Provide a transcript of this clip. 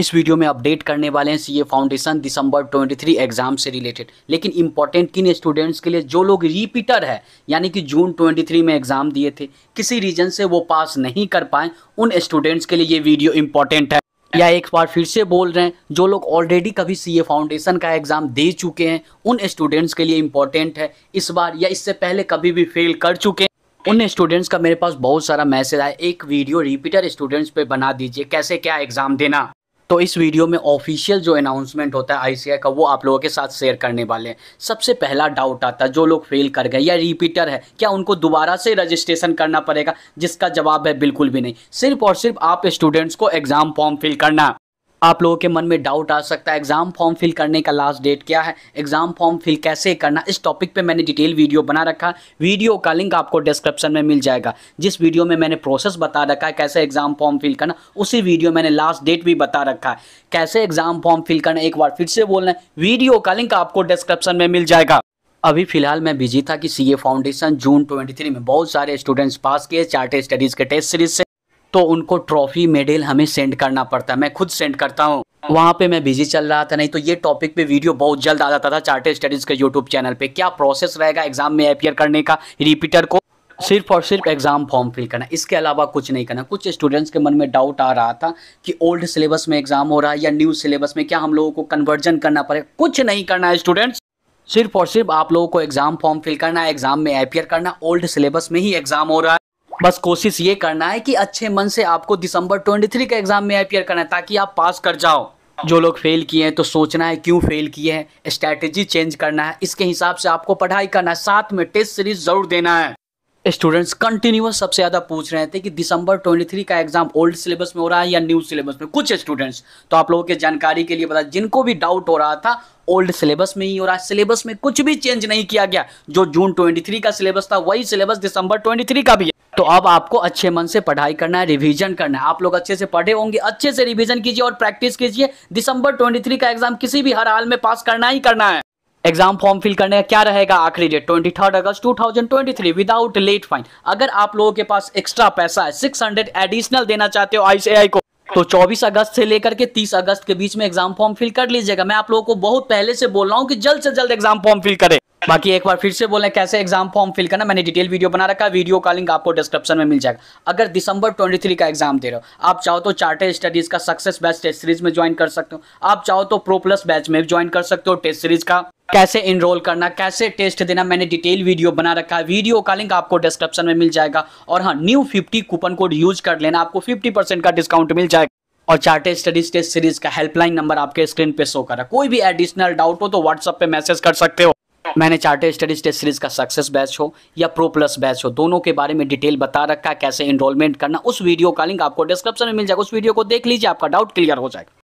इस वीडियो में अपडेट करने वाले हैं सीए फाउंडेशन दिसंबर 23 एग्जाम से रिलेटेड लेकिन इंपॉर्टेंट किन स्टूडेंट्स के लिए जो लोग रिपीटर है यानी कि जून 23 में एग्जाम दिए थे किसी रीजन से वो पास नहीं कर पाए उन स्टूडेंट्स के लिए ये वीडियो इंपॉर्टेंट है या एक बार फिर से बोल रहे हैं जो लोग ऑलरेडी कभी सीए फाउंडेशन का एग्ज़ाम दे चुके हैं उन स्टूडेंट्स के लिए इम्पोर्टेंट है इस बार या इससे पहले कभी भी फेल कर चुके हैं उन स्टूडेंट्स का मेरे पास बहुत सारा मैसेज आया एक वीडियो रिपीटर स्टूडेंट्स पे बना दीजिए कैसे क्या एग्ज़ाम देना तो इस वीडियो में ऑफिशियल जो अनाउंसमेंट होता है आईसीआई का वो आप लोगों के साथ शेयर करने वाले हैं सबसे पहला डाउट आता है जो लोग फेल कर गए या रिपीटर है क्या उनको दोबारा से रजिस्ट्रेशन करना पड़ेगा जिसका जवाब है बिल्कुल भी नहीं सिर्फ और सिर्फ आप स्टूडेंट्स को एग्ज़ाम फॉर्म फिल करना आप लोगों के मन में डाउट आ सकता है एग्ज़ाम फॉर्म फिल करने का लास्ट डेट क्या है एग्ज़ाम फॉर्म फिल कैसे करना इस टॉपिक पे मैंने डिटेल वीडियो बना रखा वीडियो का लिंक आपको डिस्क्रिप्शन में मिल जाएगा जिस वीडियो में मैंने प्रोसेस बता रखा है कैसे एग्ज़ाम फॉर्म फिल करना उसी वीडियो मैंने लास्ट डेट भी बता रखा है कैसे एग्ज़ाम फॉर्म फिल करना एक बार फिर से बोलना है वीडियो का लिंक आपको डिस्क्रिप्शन में मिल जाएगा अभी फिलहाल मैं बिजी था कि सी फाउंडेशन जून ट्वेंटी में बहुत सारे स्टूडेंट्स पास किए चार्टेड स्टडीज़ के टेस्ट सीरीज से तो उनको ट्रॉफी मेडल हमें सेंड करना पड़ता है मैं खुद सेंड करता हूँ वहाँ पे मैं बिजी चल रहा था नहीं तो ये टॉपिक पे वीडियो बहुत जल्द आ जाता था चार्टेड स्टडीज़ के यूट्यूब चैनल पे क्या प्रोसेस रहेगा एग्जाम में अपियर करने का रिपीटर को सिर्फ और सिर्फ एग्ज़ाम फॉर्म फिल करना इसके अलावा कुछ नहीं करना कुछ स्टूडेंट्स के मन में डाउट आ रहा था कि ओल्ड सिलेबस में एग्ज़ाम हो रहा है या न्यू सिलेबस में क्या हम लोगों को कन्वर्जन करना पड़ेगा कुछ नहीं करना है स्टूडेंट्स सिर्फ और सिर्फ आप लोगों को एग्ज़ाम फॉर्म फिल करना है एग्ज़ाम में अपियर करना ओल्ड सिलेबस में ही एग्ज़ाम हो रहा है बस कोशिश ये करना है कि अच्छे मन से आपको दिसंबर 23 के एग्ज़ाम में अपियर करना है ताकि आप पास कर जाओ जो लोग फेल किए हैं तो सोचना है क्यों फेल किए हैं स्ट्रेटेजी चेंज करना है इसके हिसाब से आपको पढ़ाई करना है साथ में टेस्ट सीरीज ज़रूर देना है स्टूडेंट्स कंटिन्यूस सबसे ज़्यादा पूछ रहे थे कि दिसंबर 23 का एग्जाम ओल्ड सिलेबस में हो रहा है या न्यू सिलेबस में कुछ स्टूडेंट्स तो आप लोगों के जानकारी के लिए बता जिनको भी डाउट हो रहा था ओल्ड सिलेबस में ही हो रहा है सिलेबस में कुछ भी चेंज नहीं किया गया जो जून 23 का सिलेबस था वही सिलेबस दिसंबर 23 का भी है तो अब आपको अच्छे मन से पढ़ाई करना है रिवीजन करना है आप लोग अच्छे से पढ़े होंगे अच्छे से रिवीजन कीजिए और प्रैक्टिस कीजिए दिसंबर 23 का एग्जाम किसी भी हर हाल में पास करना ही करना है एग्जाम फॉर्म फिल करने का क्या रहेगा आखिरी date twenty third August two thousand twenty three without late fine अगर आप लोगों के पास एक्स्ट्रा पैसा है सिक्स हंड्रेड एडिशनल देना चाहते हो आईसीआई को तो 24 अगस्त से लेकर के 30 अगस्त के बीच में एग्जाम फॉर्म फिल कर लीजिएगा मैं आप लोगों को बहुत पहले से बोल रहा हूँ कि जल्द से जल्द एग्जाम फॉर्म फिल करें बाकी एक बार फिर से बोले कैसे एग्जाम फॉर्म फिल करना मैंने डिटेल वीडियो बना रखा है वीडियो का लिंक आपको डिस्क्रिप्शन में मिल जाएगा अगर दिसंबर 23 का एग्जाम दे रहे हो आप चाहो तो चार्टेड स्टडीज का सक्सेस बैच टेस्ट सीरीज में ज्वाइन कर सकते हो आप चाहो तो प्रो प्लस बैच में ज्वाइन कर सकते हो टेस्ट सीरीज का कैसे इनरोल करना कैसे टेस्ट देना मैंने डिटेल वीडियो बना रखा है वीडियो का लिंक आपको डिस्क्रिप्शन में मिल जाएगा और हाँ न्यू 50 कूपन कोड यूज कर लेना आपको 50 परसेंट का डिस्काउंट मिल जाएगा और चार्टेड स्टडीज टेस्ट सीरीज का हेल्पलाइन नंबर आपके स्क्रीन पे शो करा कोई भी एडिशनल डाउट हो तो व्हाट्सएप पे मैसेज कर सकते हो मैंने चार्टर स्टडीज टेस्ट सीरीज का सक्सेस बैच हो या प्रो प्लस बैच हो दोनों के बारे में डिटेल बता रखा है कैसे इनरोलमेंट करना उस वीडियो का लिंक आपको डिस्क्रिप्शन में मिल जाएगा उस वीडियो को देख लीजिए आपका डाउट क्लियर हो जाएगा